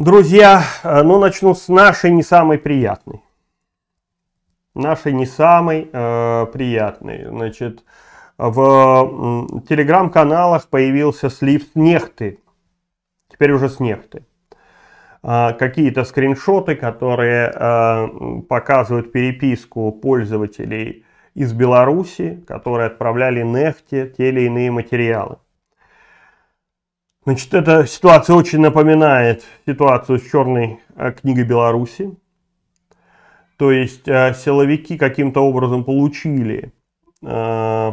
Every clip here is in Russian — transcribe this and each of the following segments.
Друзья, э, ну начну с нашей не самой приятной. Нашей не самой э, приятной. Значит, в э, телеграм-каналах появился слив с нехты. Теперь уже с нехты. Э, Какие-то скриншоты, которые э, показывают переписку пользователей из Беларуси, которые отправляли нехте те или иные материалы. Значит, эта ситуация очень напоминает ситуацию с черной э, книгой Беларуси. То есть э, силовики каким-то образом получили э,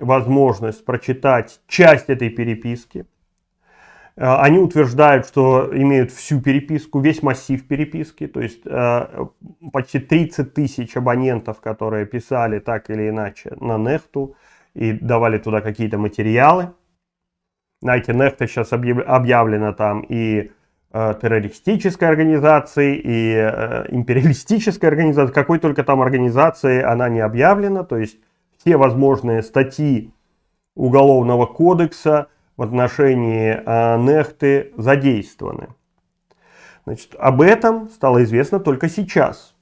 возможность прочитать часть этой переписки. Они утверждают, что имеют всю переписку, весь массив переписки, то есть почти 30 тысяч абонентов, которые писали так или иначе на Нехту и давали туда какие-то материалы. Nike Next сейчас объявлена там и э, террористической организации, и э, империалистической организации, какой только там организации она не объявлена. То есть все возможные статьи Уголовного кодекса в отношении э, Нехты задействованы. Значит, об этом стало известно только сейчас.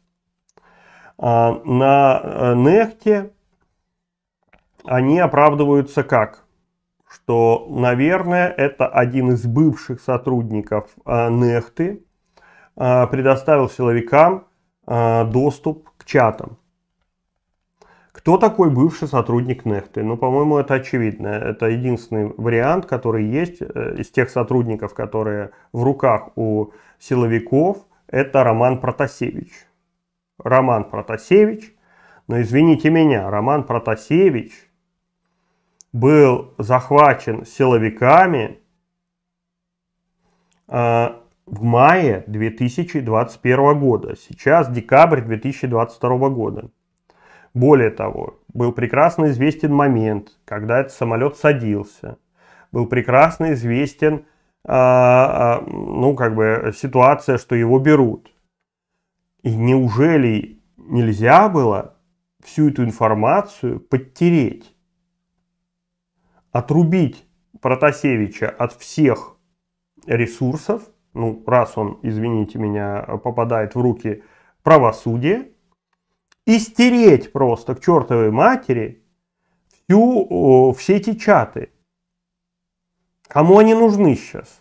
А, э, на Нехте они оправдываются как? что, наверное, это один из бывших сотрудников э, Нехты э, предоставил силовикам э, доступ к чатам. Кто такой бывший сотрудник Нехты? Ну, по-моему, это очевидно. Это единственный вариант, который есть из тех сотрудников, которые в руках у силовиков, это Роман Протасевич. Роман Протасевич, но извините меня, Роман Протасевич был захвачен силовиками э, в мае 2021 года. Сейчас декабрь 2022 года. Более того, был прекрасно известен момент, когда этот самолет садился. Был прекрасно известен э, э, ну, как бы ситуация, что его берут. И неужели нельзя было всю эту информацию подтереть? отрубить Протасевича от всех ресурсов, ну, раз он, извините меня, попадает в руки правосудия, и стереть просто к чертовой матери всю, все эти чаты. Кому они нужны сейчас?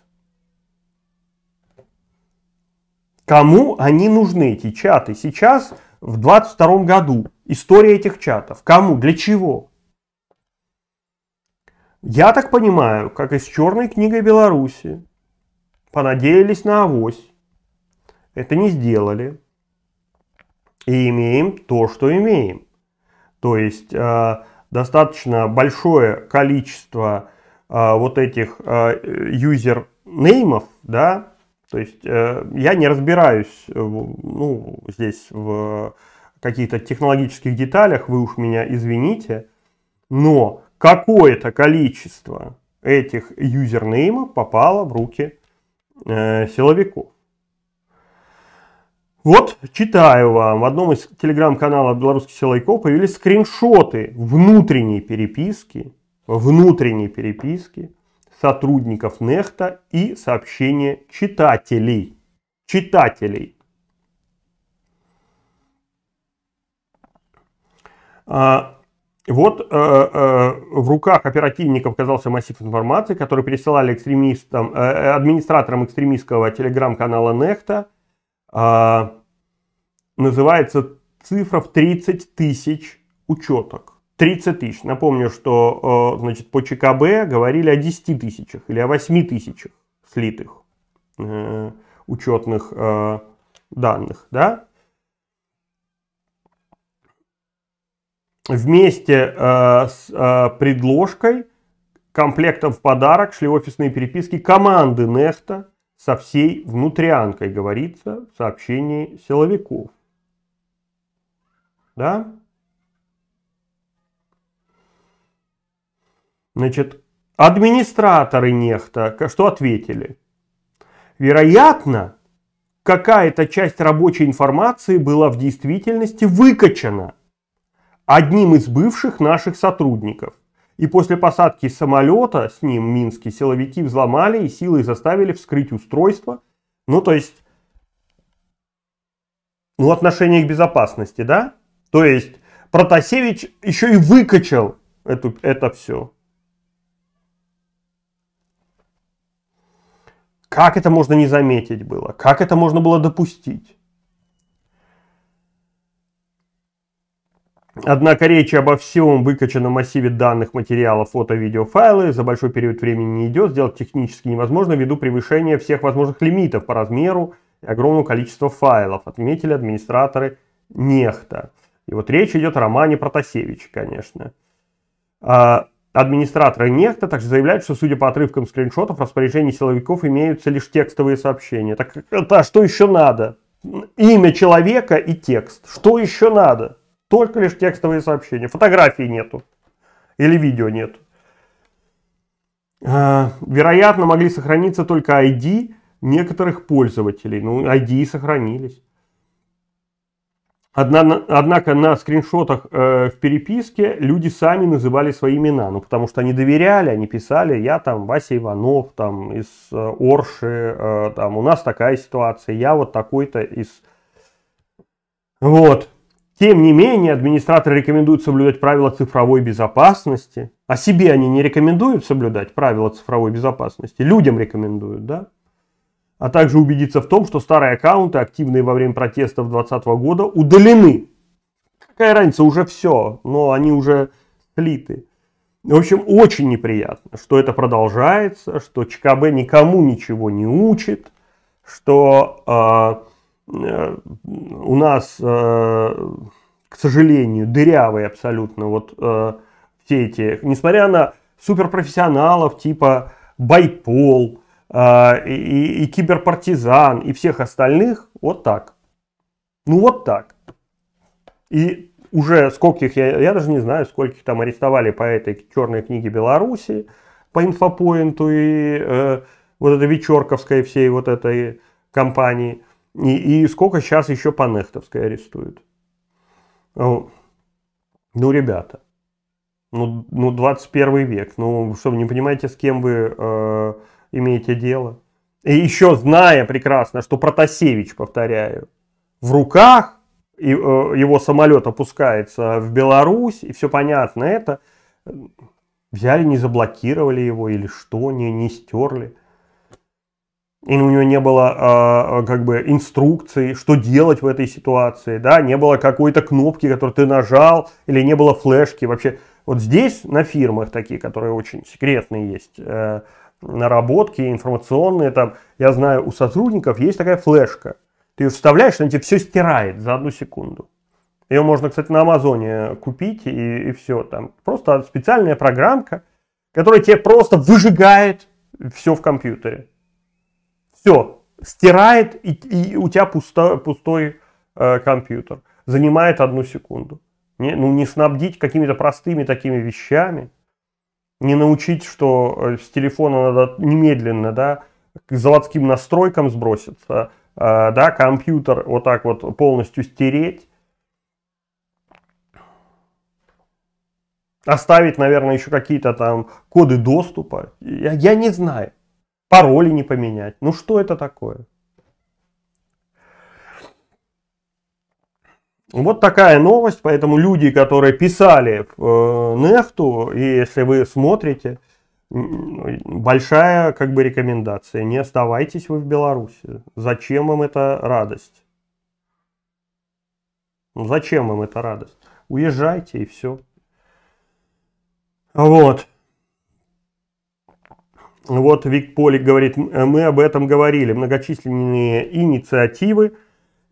Кому они нужны, эти чаты? Сейчас, в 22 году, история этих чатов. Кому? Для чего? Я так понимаю, как и с черной книгой Беларуси. Понадеялись на авось. Это не сделали. И имеем то, что имеем. То есть э, достаточно большое количество э, вот этих э, юзернеймов, да, то есть э, я не разбираюсь ну, здесь в каких-то технологических деталях, вы уж меня извините, но какое-то количество этих юзернеймов попало в руки э, силовиков. Вот читаю вам, в одном из телеграм-каналов белорусских силовиков появились скриншоты внутренней переписки, внутренней переписки сотрудников Нехта и сообщения читателей. Читателей. А, вот э, э, в руках оперативников оказался массив информации, который присылали экстремистам, э, э администраторам экстремистского телеграм-канала Нехта. Э, называется цифра в 30 тысяч учеток. 30 тысяч. Напомню, что э, значит, по ЧКБ говорили о 10 тысячах или о 8 тысячах слитых э, учетных э, данных. Да? Вместе э, с э, предложкой комплектов в подарок шли офисные переписки команды Неста со всей внутрянкой, говорится в сообщении силовиков. Да? Значит, администраторы Нехта что ответили? Вероятно, какая-то часть рабочей информации была в действительности выкачана – одним из бывших наших сотрудников. И после посадки самолета с ним минские силовики взломали и силой заставили вскрыть устройство. Ну, то есть, ну, отношение к безопасности, да? То есть, Протасевич еще и выкачал эту, это все. Как это можно не заметить было? Как это можно было допустить? Однако речь обо всем выкачанном массиве данных, материалов, фото, видео, файлы за большой период времени не идет, сделать технически невозможно ввиду превышения всех возможных лимитов по размеру и огромного количества файлов, отметили администраторы Нехта. И вот речь идет о романе Протасевича, конечно. А, администраторы Нехта также заявляют, что, судя по отрывкам скриншотов, в распоряжении силовиков имеются лишь текстовые сообщения. Так э, а что еще надо? Имя человека и текст. Что еще надо? Только лишь текстовые сообщения. Фотографий нету. Или видео нету. Э, вероятно, могли сохраниться только ID некоторых пользователей. Ну, ID сохранились. Однако на скриншотах э, в переписке люди сами называли свои имена, ну потому что они доверяли, они писали, я там Вася Иванов, там из э, Орши, там у нас такая ситуация, я вот такой-то из... Вот. Тем не менее, администраторы рекомендуют соблюдать правила цифровой безопасности. А себе они не рекомендуют соблюдать правила цифровой безопасности. Людям рекомендуют, да? А также убедиться в том, что старые аккаунты, активные во время протестов 2020 года, удалены. Какая разница, уже все, но они уже слиты. В общем, очень неприятно, что это продолжается, что ЧКБ никому ничего не учит, что э, Э, у нас, э, к сожалению, дырявые абсолютно вот э, все эти, несмотря на суперпрофессионалов типа Байпол и, и, Киберпартизан и всех остальных, вот так. Ну вот так. И уже скольких, я, я даже не знаю, скольких там арестовали по этой черной книге Беларуси, по инфопоинту и э, вот этой Вечерковской всей вот этой компании – и, и сколько сейчас еще по Нехтовской арестуют? Ну, ну ребята, ну, ну 21 век, ну что вы не понимаете, с кем вы э, имеете дело? И еще зная прекрасно, что Протасевич, повторяю, в руках и, э, его самолет опускается в Беларусь, и все понятно это, взяли, не заблокировали его или что, не, не стерли и у него не было э, как бы инструкции, что делать в этой ситуации, да, не было какой-то кнопки, которую ты нажал, или не было флешки вообще. Вот здесь на фирмах такие, которые очень секретные есть, э, наработки информационные, там, я знаю, у сотрудников есть такая флешка, ты ее вставляешь, она тебе все стирает за одну секунду. Ее можно, кстати, на Амазоне купить и, и все. Там просто специальная программка, которая тебе просто выжигает все в компьютере. Все, стирает, и, и у тебя пусто, пустой э, компьютер. Занимает одну секунду. Не, ну, не снабдить какими-то простыми такими вещами, не научить, что э, с телефона надо немедленно, да, к заводским настройкам сброситься, э, да, компьютер вот так вот полностью стереть. Оставить, наверное, еще какие-то там коды доступа. Я, я не знаю пароли не поменять. Ну что это такое? Вот такая новость, поэтому люди, которые писали э, Нехту, и если вы смотрите, большая как бы рекомендация. Не оставайтесь вы в Беларуси. Зачем вам эта радость? Ну, зачем вам эта радость? Уезжайте и все. Вот. Вот Вик Полик говорит, мы об этом говорили, многочисленные инициативы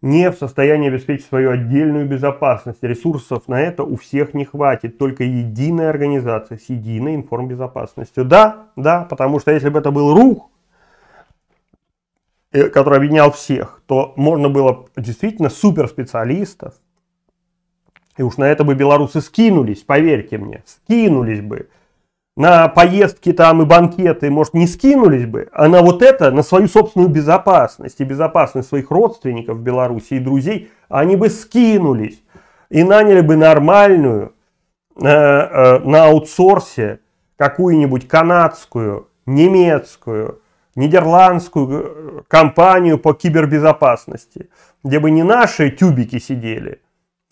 не в состоянии обеспечить свою отдельную безопасность. Ресурсов на это у всех не хватит. Только единая организация с единой информбезопасностью. Да, да, потому что если бы это был рух, э, который объединял всех, то можно было действительно суперспециалистов. И уж на это бы белорусы скинулись, поверьте мне, скинулись бы на поездки там и банкеты, может, не скинулись бы, а на вот это, на свою собственную безопасность и безопасность своих родственников в Беларуси и друзей, они бы скинулись и наняли бы нормальную э, э, на аутсорсе какую-нибудь канадскую, немецкую, нидерландскую э, компанию по кибербезопасности, где бы не наши тюбики сидели,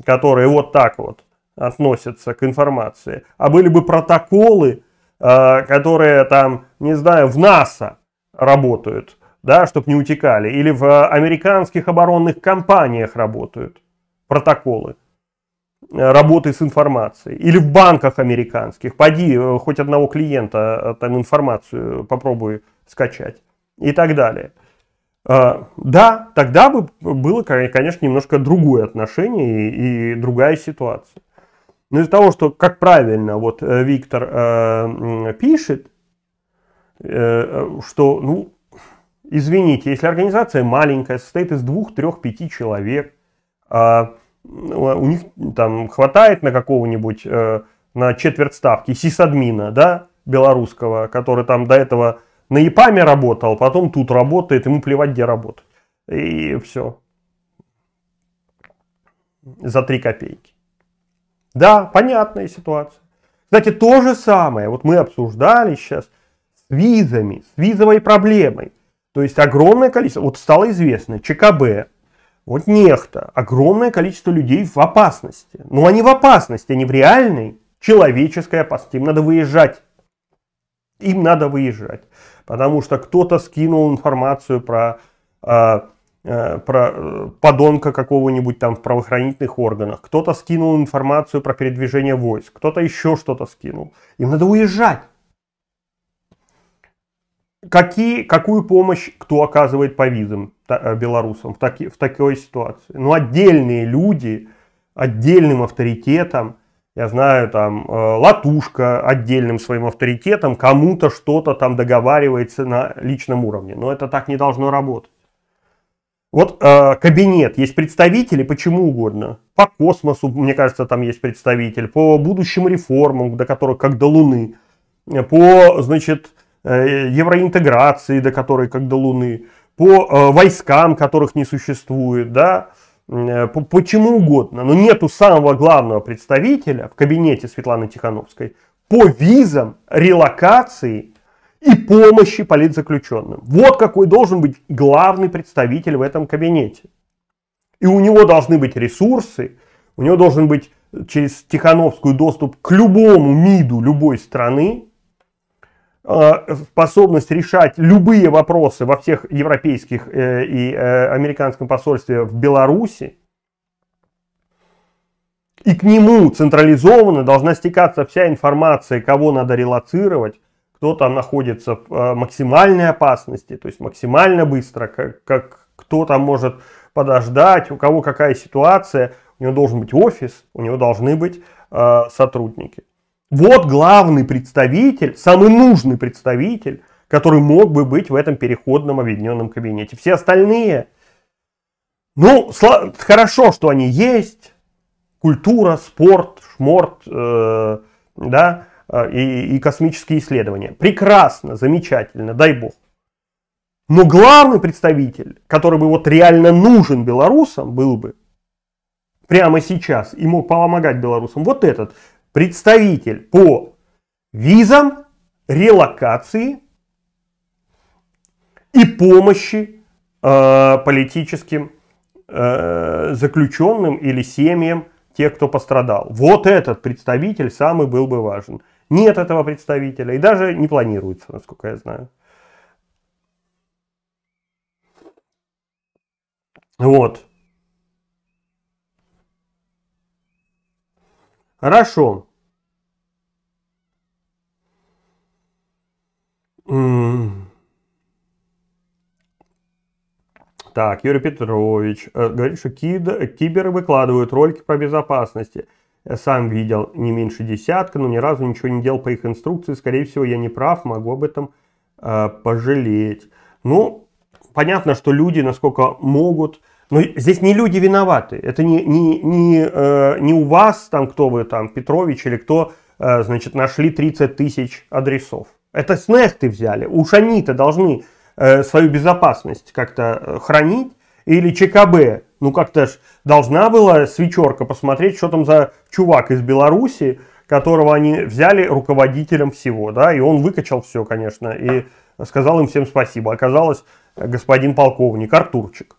которые вот так вот относятся к информации, а были бы протоколы, Э, которые там, не знаю, в НАСА работают, да, чтобы не утекали, или в американских оборонных компаниях работают протоколы э, работы с информацией, или в банках американских, пойди э, хоть одного клиента там информацию попробуй скачать и так далее. Да, тогда бы было, конечно, немножко другое отношение и, и другая ситуация. Но ну, из-за того, что, как правильно вот э, Виктор э, пишет, э, что, ну, извините, если организация маленькая, состоит из двух, трех, пяти человек, э, у них там хватает на какого-нибудь, э, на четверть ставки сисадмина, да, белорусского, который там до этого на ИПАМе работал, потом тут работает, ему плевать, где работать. И все. За три копейки. Да, понятная ситуация. Кстати, то же самое, вот мы обсуждали сейчас с визами, с визовой проблемой. То есть огромное количество, вот стало известно, ЧКБ, вот нехта, огромное количество людей в опасности. Но они в опасности, они в реальной человеческой опасности. Им надо выезжать. Им надо выезжать. Потому что кто-то скинул информацию про э, Э, про э, подонка какого-нибудь там в правоохранительных органах, кто-то скинул информацию про передвижение войск, кто-то еще что-то скинул. Им надо уезжать. Какие, какую помощь кто оказывает по визам э, белорусам в, таки, в такой ситуации? Ну, отдельные люди, отдельным авторитетом, я знаю, там, Латушка отдельным своим авторитетом кому-то что-то там договаривается на личном уровне. Но это так не должно работать. Вот э, кабинет, есть представители почему угодно. По космосу, мне кажется, там есть представитель. По будущим реформам, до которых как до Луны. По, значит, э, евроинтеграции, до которой как до Луны. По э, войскам, которых не существует, да. Э, по, почему угодно. Но нету самого главного представителя в кабинете Светланы Тихановской по визам, релокации и помощи политзаключенным. Вот какой должен быть главный представитель в этом кабинете. И у него должны быть ресурсы, у него должен быть через Тихановскую доступ к любому МИДу любой страны, э, способность решать любые вопросы во всех европейских э, и э, американском посольстве в Беларуси. И к нему централизованно должна стекаться вся информация, кого надо релацировать, кто-то находится в э, максимальной опасности, то есть максимально быстро, как, как кто там может подождать, у кого какая ситуация, у него должен быть офис, у него должны быть э, сотрудники. Вот главный представитель, самый нужный представитель, который мог бы быть в этом переходном объединенном кабинете. Все остальные, ну, хорошо, что они есть, культура, спорт, шморт, э, да, Э, и, и космические исследования. Прекрасно, замечательно, дай бог. Но главный представитель, который бы вот реально нужен белорусам, был бы прямо сейчас и мог помогать белорусам, вот этот представитель по визам, релокации и помощи э, политическим э, заключенным или семьям тех, кто пострадал. Вот этот представитель самый был бы важен. Нет этого представителя и даже не планируется, насколько я знаю. Вот. Хорошо. Так, Юрий Петрович э, говорит, что кид, киберы выкладывают ролики по безопасности сам видел не меньше десятка, но ни разу ничего не делал по их инструкции. Скорее всего, я не прав, могу об этом э, пожалеть. Ну, понятно, что люди, насколько могут, но здесь не люди виноваты. Это не, не, не, э, не у вас, там, кто вы, там, Петрович или кто, э, значит, нашли 30 тысяч адресов. Это снехты взяли. Уж они-то должны э, свою безопасность как-то э, хранить или ЧКБ. Ну как-то ж должна была свечерка посмотреть, что там за чувак из Беларуси, которого они взяли руководителем всего, да, и он выкачал все, конечно, и сказал им всем спасибо. Оказалось, господин полковник Артурчик.